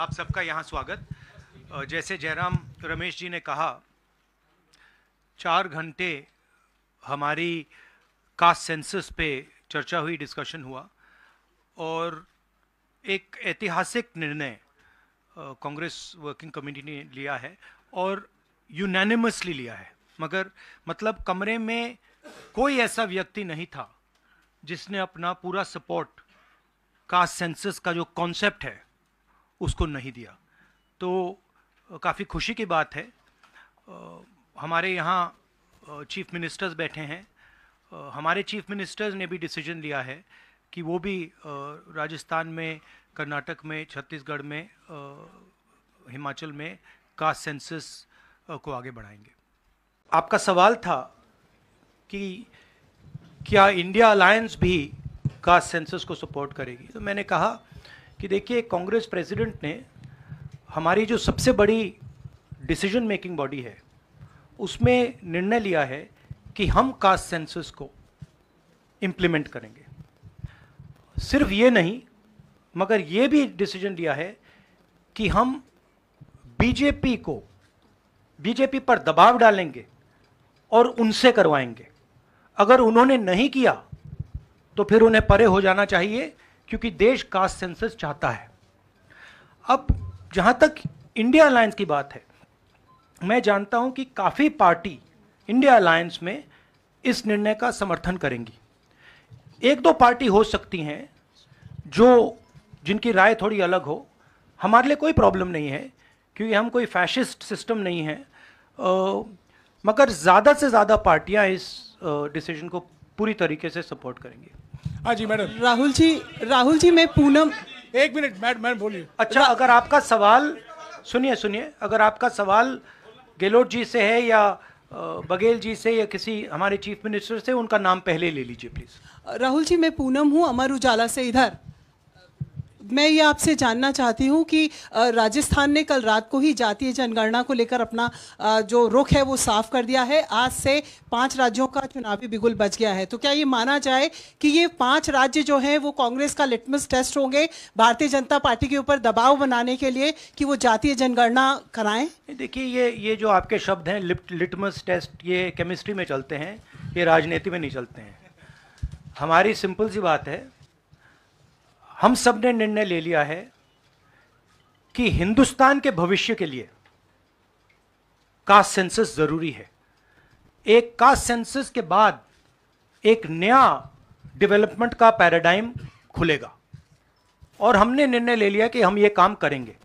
आप सबका यहाँ स्वागत जैसे जयराम रमेश जी ने कहा चार घंटे हमारी कास्ट सेंसस पे चर्चा हुई डिस्कशन हुआ और एक ऐतिहासिक निर्णय कांग्रेस वर्किंग कमेटी ने लिया है और यूनैनिमसली लिया है मगर मतलब कमरे में कोई ऐसा व्यक्ति नहीं था जिसने अपना पूरा सपोर्ट कास्ट सेंसस का जो कॉन्सेप्ट है उसको नहीं दिया तो काफ़ी खुशी की बात है हमारे यहाँ चीफ मिनिस्टर्स बैठे हैं हमारे चीफ मिनिस्टर्स ने भी डिसीजन लिया है कि वो भी राजस्थान में कर्नाटक में छत्तीसगढ़ में हिमाचल में कास्ट सेंसस को आगे बढ़ाएंगे आपका सवाल था कि क्या इंडिया अलायंस भी कास्ट सेंसस को सपोर्ट करेगी तो मैंने कहा कि देखिए कांग्रेस प्रेसिडेंट ने हमारी जो सबसे बड़ी डिसीजन मेकिंग बॉडी है उसमें निर्णय लिया है कि हम कास्ट सेंसस को इम्प्लीमेंट करेंगे सिर्फ ये नहीं मगर ये भी डिसीजन लिया है कि हम बीजेपी को बीजेपी पर दबाव डालेंगे और उनसे करवाएंगे अगर उन्होंने नहीं किया तो फिर उन्हें परे हो जाना चाहिए क्योंकि देश कास्ट सेंसस चाहता है अब जहां तक इंडिया अलायंस की बात है मैं जानता हूं कि काफ़ी पार्टी इंडिया अलायंस में इस निर्णय का समर्थन करेंगी एक दो पार्टी हो सकती हैं जो जिनकी राय थोड़ी अलग हो हमारे लिए कोई प्रॉब्लम नहीं है क्योंकि हम कोई फैशिस्ट सिस्टम नहीं है आ, मगर ज़्यादा से ज़्यादा पार्टियां इस डिसीजन को पूरी तरीके से सपोर्ट करेंगी हाँ जी मैडम राहुल जी राहुल जी मैं पूनम एक मिनट मैडम मैडम बोलिए अच्छा अगर आपका सवाल सुनिए सुनिए अगर आपका सवाल गहलोत जी से है या बघेल जी से या किसी हमारे चीफ मिनिस्टर से उनका नाम पहले ले लीजिए प्लीज़ राहुल जी मैं पूनम हूँ अमर उजाला से इधर मैं ये आपसे जानना चाहती हूँ कि राजस्थान ने कल रात को ही जातीय जनगणना को लेकर अपना जो रुख है वो साफ कर दिया है आज से पांच राज्यों का चुनावी बिगुल बच गया है तो क्या ये माना जाए कि ये पांच राज्य जो हैं वो कांग्रेस का लिटमस टेस्ट होंगे भारतीय जनता पार्टी के ऊपर दबाव बनाने के लिए कि वो जातीय जनगणना कराएं देखिए ये ये जो आपके शब्द हैं लिटमस टेस्ट ये केमिस्ट्री में चलते हैं ये राजनीति में नहीं चलते हैं हमारी सिंपल सी बात है हम सब ने निर्णय ले लिया है कि हिंदुस्तान के भविष्य के लिए कास्ट सेंसस जरूरी है एक कास्ट सेंसस के बाद एक नया डेवलपमेंट का पैराडाइम खुलेगा और हमने निर्णय ले लिया कि हम ये काम करेंगे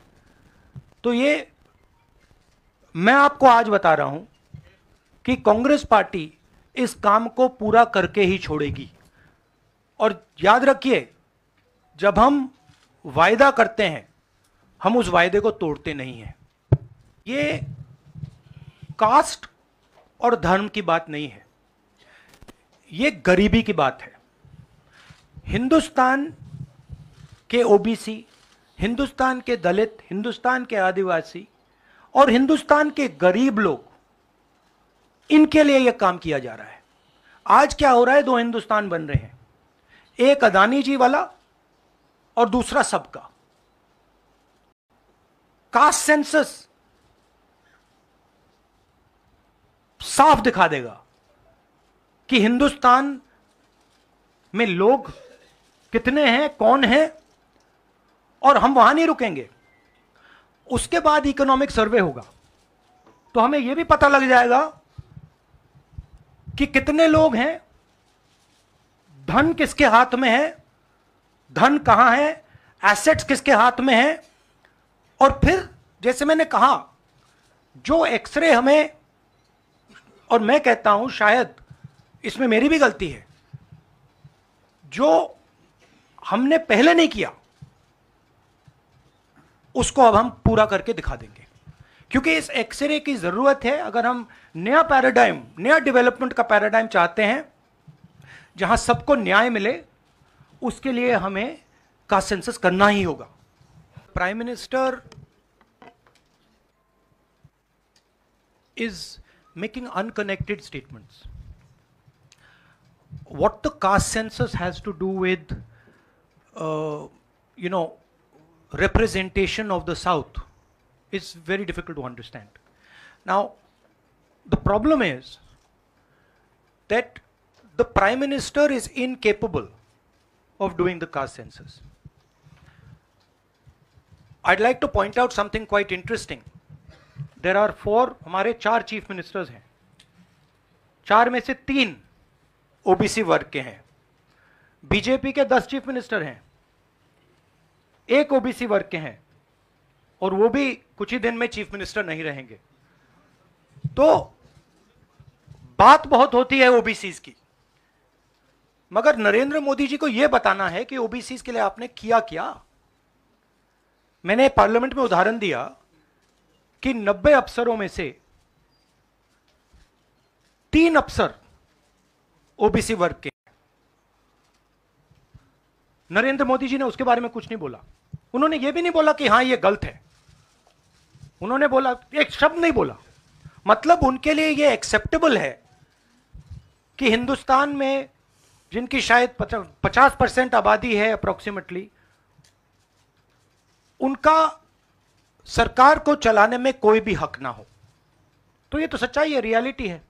तो ये मैं आपको आज बता रहा हूं कि कांग्रेस पार्टी इस काम को पूरा करके ही छोड़ेगी और याद रखिए जब हम वायदा करते हैं हम उस वायदे को तोड़ते नहीं हैं ये कास्ट और धर्म की बात नहीं है ये गरीबी की बात है हिंदुस्तान के ओबीसी हिंदुस्तान के दलित हिंदुस्तान के आदिवासी और हिंदुस्तान के गरीब लोग इनके लिए यह काम किया जा रहा है आज क्या हो रहा है दो हिंदुस्तान बन रहे हैं एक अदानी जी वाला और दूसरा सबका कास्ट सेंसस साफ दिखा देगा कि हिंदुस्तान में लोग कितने हैं कौन हैं और हम वहां नहीं रुकेंगे उसके बाद इकोनॉमिक सर्वे होगा तो हमें यह भी पता लग जाएगा कि कितने लोग हैं धन किसके हाथ में है धन कहाँ है एसेट्स किसके हाथ में है और फिर जैसे मैंने कहा जो एक्सरे हमें और मैं कहता हूं शायद इसमें मेरी भी गलती है जो हमने पहले नहीं किया उसको अब हम पूरा करके दिखा देंगे क्योंकि इस एक्सरे की ज़रूरत है अगर हम नया पैराडाइम नया डेवलपमेंट का पैराडाइम चाहते हैं जहां सबको न्याय मिले उसके लिए हमें कास्ट सेंसस करना ही होगा prime minister is making unconnected statements what the caste census has to do with you know representation of the south is very difficult to understand now the problem is that the prime minister is incapable of doing the caste census. I'd like to point out something quite interesting. There are four, हमारे चार chief ministers हैं चार में से तीन OBC वर्ग के हैं बीजेपी के दस चीफ मिनिस्टर हैं एक ओबीसी वर्ग के हैं और वो भी कुछ ही दिन में चीफ मिनिस्टर नहीं रहेंगे तो बात बहुत होती है ओबीसी की मगर नरेंद्र मोदी जी को यह बताना है कि ओबीसी के लिए आपने किया क्या मैंने पार्लियामेंट में उदाहरण दिया कि 90 अफसरों में से तीन अफसर ओबीसी वर्ग के नरेंद्र मोदी जी ने उसके बारे में कुछ नहीं बोला उन्होंने यह भी नहीं बोला कि हां यह गलत है उन्होंने बोला एक शब्द नहीं बोला मतलब उनके लिए यह एक्सेप्टेबल है कि हिंदुस्तान में जिनकी शायद पचास परसेंट आबादी है अप्रोक्सीमेटली उनका सरकार को चलाने में कोई भी हक ना हो तो ये तो सच्चाई है रियलिटी है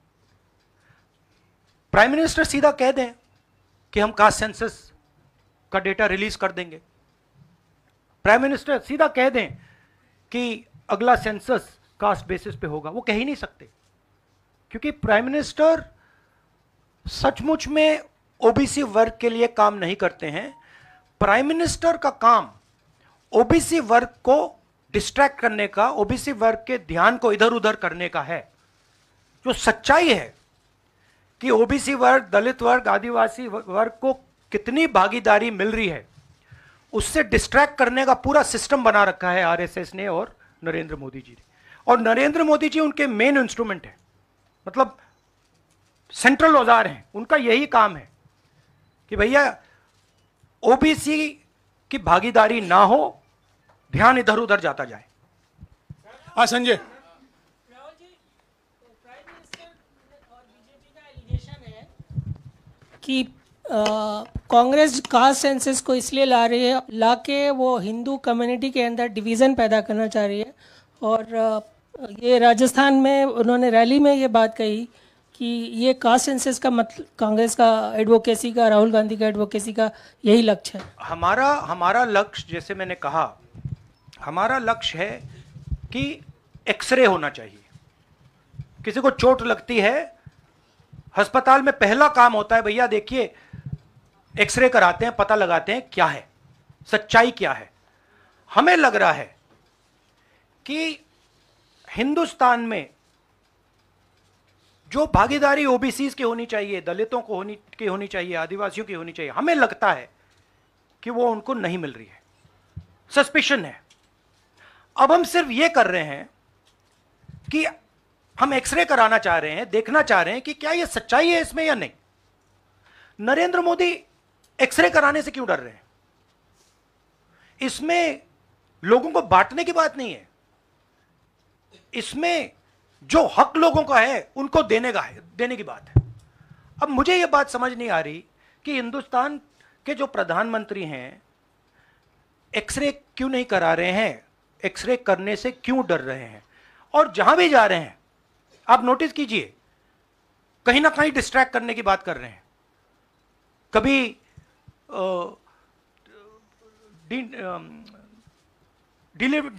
प्राइम मिनिस्टर सीधा कह दें कि हम कास्ट सेंसस का डेटा रिलीज कर देंगे प्राइम मिनिस्टर सीधा कह दें कि अगला सेंसस कास्ट बेसिस पे होगा वो कह ही नहीं सकते क्योंकि प्राइम मिनिस्टर सचमुच में ओबीसी वर्ग के लिए काम नहीं करते हैं प्राइम मिनिस्टर का काम ओबीसी वर्ग को डिस्ट्रैक्ट करने का ओबीसी वर्ग के ध्यान को इधर उधर करने का है जो सच्चाई है कि ओबीसी वर्ग दलित वर्ग आदिवासी वर्ग को कितनी भागीदारी मिल रही है उससे डिस्ट्रैक्ट करने का पूरा सिस्टम बना रखा है आरएसएस ने और नरेंद्र मोदी जी ने और नरेंद्र मोदी जी उनके मेन इंस्ट्रूमेंट है मतलब सेंट्रल औजार हैं उनका यही काम है कि भैया ओबीसी की भागीदारी ना हो ध्यान इधर उधर जाता जाए हाँ संजय कि कांग्रेस कास्ट सेंसेस को इसलिए ला रही है ला के वो हिंदू कम्युनिटी के अंदर डिवीज़न पैदा करना चाह रही है और ये राजस्थान में उन्होंने रैली में ये बात कही कि ये कास्ट सेंसेस का मतलब कांग्रेस का एडवोकेसी का राहुल गांधी का एडवोकेसी का यही लक्ष्य है हमारा हमारा लक्ष्य जैसे मैंने कहा हमारा लक्ष्य है कि एक्सरे होना चाहिए किसी को चोट लगती है अस्पताल में पहला काम होता है भैया देखिए एक्सरे कराते हैं पता लगाते हैं क्या है सच्चाई क्या है हमें लग रहा है कि हिंदुस्तान में जो भागीदारी ओबीसी की होनी चाहिए दलितों को होनी की होनी चाहिए आदिवासियों की होनी चाहिए हमें लगता है कि वो उनको नहीं मिल रही है सस्पेशन है अब हम सिर्फ ये कर रहे हैं कि हम एक्सरे कराना चाह रहे हैं देखना चाह रहे हैं कि क्या ये सच्चाई है इसमें या नहीं नरेंद्र मोदी एक्सरे कराने से क्यों डर रहे हैं इसमें लोगों को बांटने की बात नहीं है इसमें जो हक लोगों का है उनको देने का है देने की बात है अब मुझे ये बात समझ नहीं आ रही कि हिंदुस्तान के जो प्रधानमंत्री हैं एक्सरे क्यों नहीं करा रहे हैं एक्सरे करने से क्यों डर रहे हैं और जहां भी जा रहे हैं आप नोटिस कीजिए कहीं ना कहीं डिस्ट्रैक्ट करने की बात कर रहे हैं कभी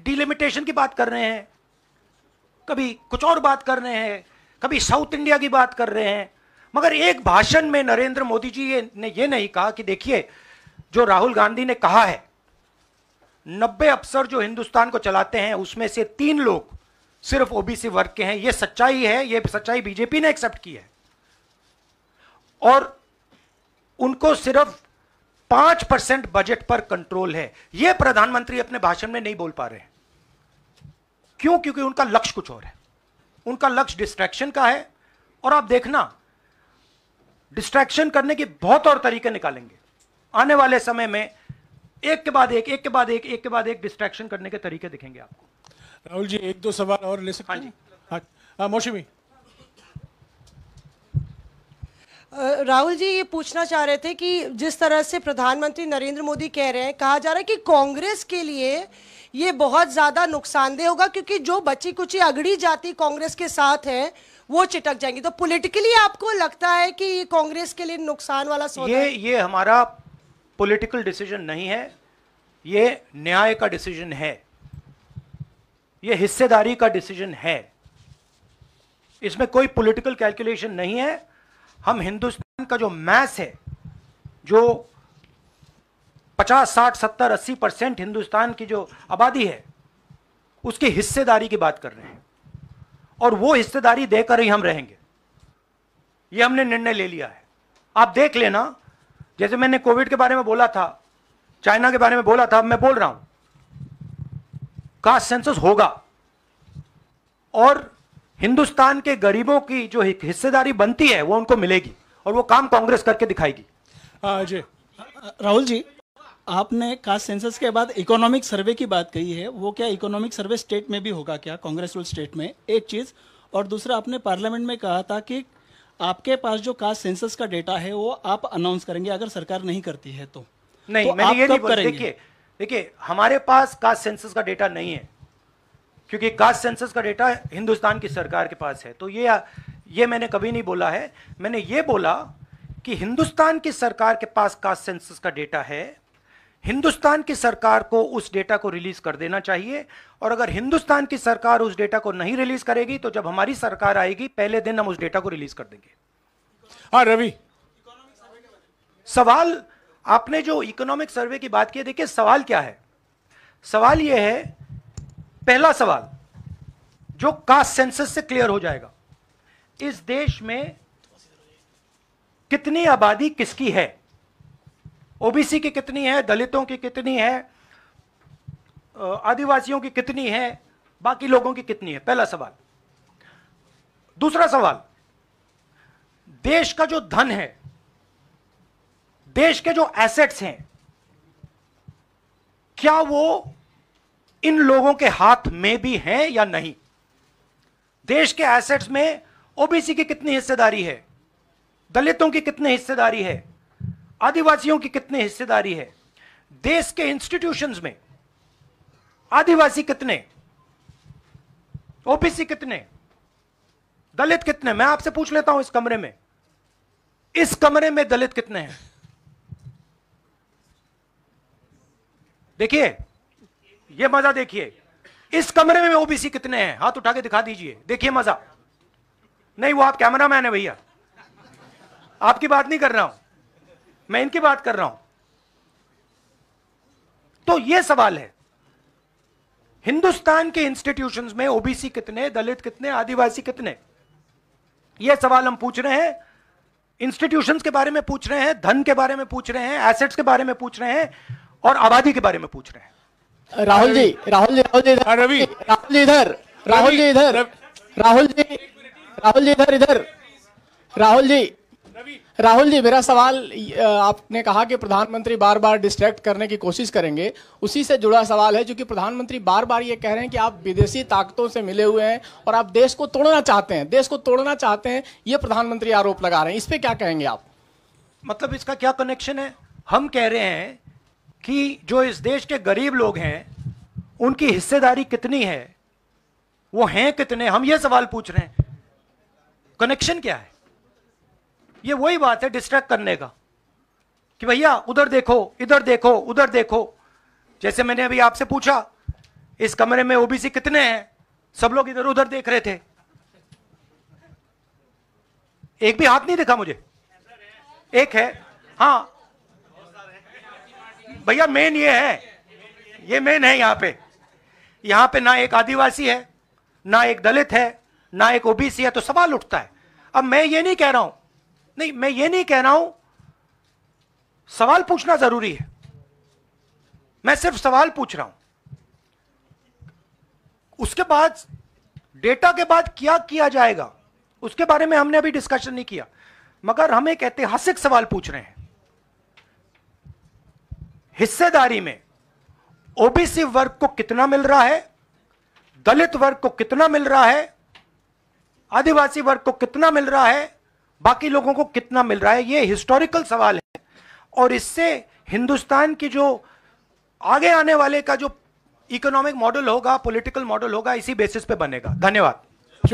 डिलिमिटेशन की बात कर रहे हैं कभी कुछ और बात कर रहे हैं कभी साउथ इंडिया की बात कर रहे हैं मगर एक भाषण में नरेंद्र मोदी जी ने यह नहीं कहा कि देखिए जो राहुल गांधी ने कहा है नब्बे अफसर जो हिंदुस्तान को चलाते हैं उसमें से तीन लोग सिर्फ ओबीसी वर्ग के हैं यह सच्चाई है यह सच्चाई बीजेपी ने एक्सेप्ट की है और उनको सिर्फ पांच परसेंट बजट पर कंट्रोल है यह प्रधानमंत्री अपने भाषण में नहीं बोल पा रहे हैं क्यों क्योंकि उनका लक्ष्य कुछ और है उनका लक्ष्य डिस्ट्रैक्शन का है और आप देखना डिस्ट्रैक्शन करने के बहुत और तरीके निकालेंगे आने वाले समय में एक के बाद एक एक के बाद एक एक के बाद एक डिस्ट्रैक्शन करने के तरीके दिखेंगे आपको राहुल जी एक दो सवाल और ले सकते हाँ हैं हाँ जी हाँ, हाँ मौसमी राहुल जी ये पूछना चाह रहे थे कि जिस तरह से प्रधानमंत्री नरेंद्र मोदी कह रहे हैं कहा जा रहा है कि कांग्रेस के लिए ये बहुत ज़्यादा नुकसानदेह होगा क्योंकि जो बची कुची अगड़ी जाति कांग्रेस के साथ है वो चिटक जाएंगी तो पॉलिटिकली आपको लगता है कि ये कांग्रेस के लिए नुकसान वाला सौदा ये ये हमारा पॉलिटिकल डिसीजन नहीं है ये न्याय का डिसीजन है ये हिस्सेदारी का डिसीजन है इसमें कोई पॉलिटिकल कैलकुलेशन नहीं है हम हिंदुस्तान का जो मैस है जो पचास साठ सत्तर अस्सी परसेंट हिंदुस्तान की जो आबादी है उसकी हिस्सेदारी की बात कर रहे हैं और वो हिस्सेदारी देकर ही हम रहेंगे ये हमने निर्णय ले लिया है आप देख लेना जैसे मैंने कोविड के बारे में बोला था चाइना के बारे में बोला था मैं बोल रहा हूं कास्ट सेंसस होगा और हिंदुस्तान के गरीबों की जो हिस्सेदारी बनती है वो उनको मिलेगी और वो काम कांग्रेस करके दिखाएगी जी राहुल जी आपने कास्ट सेंसस के बाद इकोनॉमिक सर्वे की बात कही है वो क्या इकोनॉमिक सर्वे स्टेट में भी होगा क्या कांग्रेस रूल स्टेट में एक चीज और दूसरा आपने पार्लियामेंट में कहा था कि आपके पास जो कास्ट सेंसस का डेटा है वो आप अनाउंस करेंगे अगर सरकार नहीं करती है तो नहीं तो मैंने ये नहीं देखिए देखिए हमारे पास कास्ट सेंसस का डेटा नहीं है क्योंकि कास्ट सेंसस का डेटा हिंदुस्तान की सरकार के पास है तो ये ये मैंने कभी नहीं बोला है मैंने ये बोला कि हिंदुस्तान की सरकार के पास कास्ट सेंसस का डेटा है हिंदुस्तान की सरकार को उस डेटा को रिलीज कर देना चाहिए और अगर हिंदुस्तान की सरकार उस डेटा को नहीं रिलीज करेगी तो जब हमारी सरकार आएगी पहले दिन हम उस डेटा को रिलीज कर देंगे हाँ रवि सवाल आपने जो इकोनॉमिक सर्वे की बात की देखिए सवाल क्या है सवाल यह है पहला सवाल जो कास्ट सेंसस से क्लियर हो जाएगा इस देश में कितनी आबादी किसकी है ओबीसी की कितनी है दलितों की कितनी है आदिवासियों की कितनी है बाकी लोगों की कितनी है पहला सवाल दूसरा सवाल देश का जो धन है देश के जो एसेट्स हैं क्या वो इन लोगों के हाथ में भी हैं या नहीं देश के एसेट्स में ओबीसी की कितनी हिस्सेदारी है दलितों की कितनी हिस्सेदारी है आदिवासियों की कितनी हिस्सेदारी है देश के इंस्टीट्यूशंस में आदिवासी कितने ओबीसी कितने दलित कितने मैं आपसे पूछ लेता हूं इस कमरे में इस कमरे में दलित कितने हैं देखिए ये मजा देखिए इस कमरे में ओबीसी कितने हैं हाथ उठा के दिखा दीजिए देखिए मजा नहीं वो आप कैमरा मैन है भैया आपकी बात नहीं कर रहा हूं मैं इनकी बात कर रहा हूं तो ये सवाल है हिंदुस्तान के इंस्टीट्यूशंस में ओबीसी कितने दलित कितने आदिवासी कितने ये सवाल हम पूछ रहे हैं इंस्टीट्यूशंस के बारे में पूछ रहे हैं धन के बारे में पूछ रहे हैं एसेट्स के बारे में पूछ रहे हैं और आबादी के बारे में पूछ रहे हैं राहुल जी राहुल जी राहुल जी इधर हाँ, रवि राहुल जी इधर राहुल जी इधर राहुल जी राहुल जी इधर इधर राहुल जी राहुल जी मेरा सवाल आपने कहा कि प्रधानमंत्री बार बार डिस्ट्रैक्ट करने की कोशिश करेंगे उसी से जुड़ा सवाल है क्योंकि प्रधानमंत्री बार बार ये कह रहे हैं कि आप विदेशी ताकतों से मिले हुए हैं और आप देश को तोड़ना चाहते हैं देश को तोड़ना चाहते हैं ये प्रधानमंत्री आरोप लगा रहे हैं इस पर क्या कहेंगे आप मतलब इसका क्या कनेक्शन है हम कह रहे हैं कि जो इस देश के गरीब लोग हैं उनकी हिस्सेदारी कितनी है वो हैं कितने हम ये सवाल पूछ रहे हैं कनेक्शन क्या है ये वही बात है डिस्ट्रैक्ट करने का कि भैया उधर देखो इधर देखो उधर देखो जैसे मैंने अभी आपसे पूछा इस कमरे में ओबीसी कितने हैं सब लोग इधर उधर देख रहे थे एक भी हाथ नहीं दिखा मुझे एक है हाँ भैया मेन ये है ये मेन है यहाँ पे यहाँ पे ना एक आदिवासी है ना एक दलित है ना एक ओबीसी है तो सवाल उठता है अब मैं ये नहीं कह रहा हूं नहीं मैं ये नहीं कह रहा हूं सवाल पूछना जरूरी है मैं सिर्फ सवाल पूछ रहा हूं उसके बाद डेटा के बाद क्या किया जाएगा उसके बारे में हमने अभी डिस्कशन नहीं किया मगर हम एक ऐतिहासिक सवाल पूछ रहे हैं हिस्सेदारी में ओबीसी वर्ग को कितना मिल रहा है दलित वर्ग को कितना मिल रहा है आदिवासी वर्ग को कितना मिल रहा है बाकी लोगों को कितना मिल रहा है ये हिस्टोरिकल सवाल है और इससे हिंदुस्तान की जो आगे आने वाले का जो इकोनॉमिक मॉडल होगा पॉलिटिकल मॉडल होगा इसी बेसिस पे बनेगा धन्यवाद